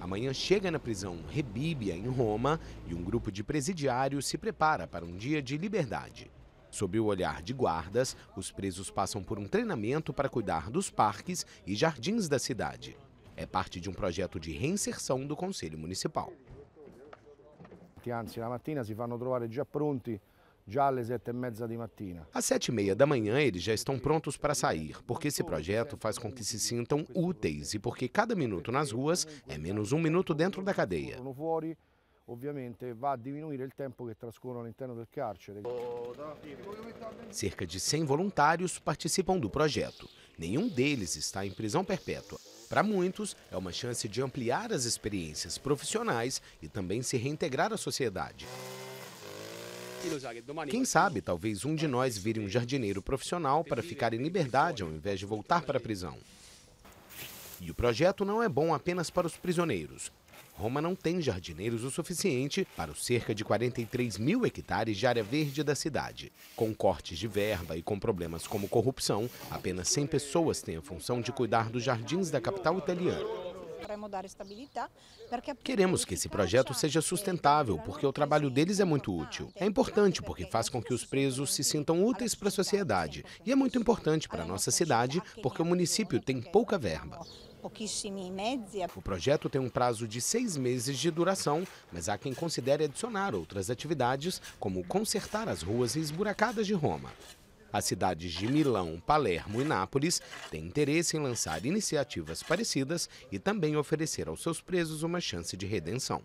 Amanhã chega na prisão Rebíbia, em Roma, e um grupo de presidiários se prepara para um dia de liberdade. Sob o olhar de guardas, os presos passam por um treinamento para cuidar dos parques e jardins da cidade. É parte de um projeto de reinserção do Conselho Municipal. Anzi, la mattina si fanno trovare già pronti já às sete e meia da Às sete e meia da manhã eles já estão prontos para sair, porque esse projeto faz com que se sintam úteis e porque cada minuto nas ruas é menos um minuto dentro da cadeia. vai diminuir o tempo que Cerca de 100 voluntários participam do projeto. Nenhum deles está em prisão perpétua. Para muitos, é uma chance de ampliar as experiências profissionais e também se reintegrar à sociedade. Quem sabe, talvez um de nós vire um jardineiro profissional para ficar em liberdade ao invés de voltar para a prisão. E o projeto não é bom apenas para os prisioneiros. Roma não tem jardineiros o suficiente para os cerca de 43 mil hectares de área verde da cidade. Com cortes de verba e com problemas como corrupção, apenas 100 pessoas têm a função de cuidar dos jardins da capital italiana. É Queremos que esse projeto seja sustentável, porque o trabalho deles é muito útil. É importante porque faz com que os presos se sintam úteis para a sociedade. E é muito importante para a nossa cidade, porque o município tem pouca verba. O projeto tem um prazo de seis meses de duração, mas há quem considere adicionar outras atividades, como consertar as ruas esburacadas de Roma. As cidades de Milão, Palermo e Nápoles têm interesse em lançar iniciativas parecidas e também oferecer aos seus presos uma chance de redenção.